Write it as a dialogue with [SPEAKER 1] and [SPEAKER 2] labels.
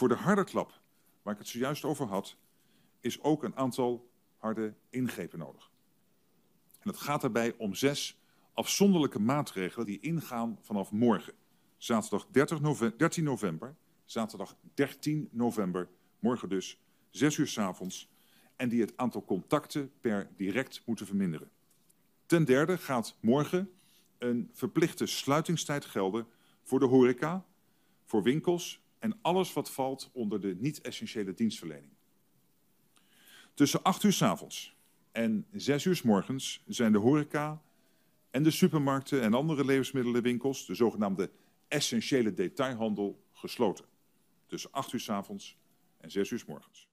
[SPEAKER 1] Voor de harde klap, waar ik het zojuist over had, is ook een aantal harde ingrepen nodig. En het gaat daarbij om zes afzonderlijke maatregelen die ingaan vanaf morgen. Zaterdag 30 13 november, zaterdag 13 november, morgen dus, 6 uur s avonds, en die het aantal contacten per direct moeten verminderen. Ten derde gaat morgen een verplichte sluitingstijd gelden voor de horeca, voor winkels, en alles wat valt onder de niet-essentiële dienstverlening. Tussen 8 uur s avonds en 6 uur s morgens zijn de horeca en de supermarkten en andere levensmiddelenwinkels, de zogenaamde essentiële detailhandel, gesloten. Tussen 8 uur s avonds en 6 uur s morgens.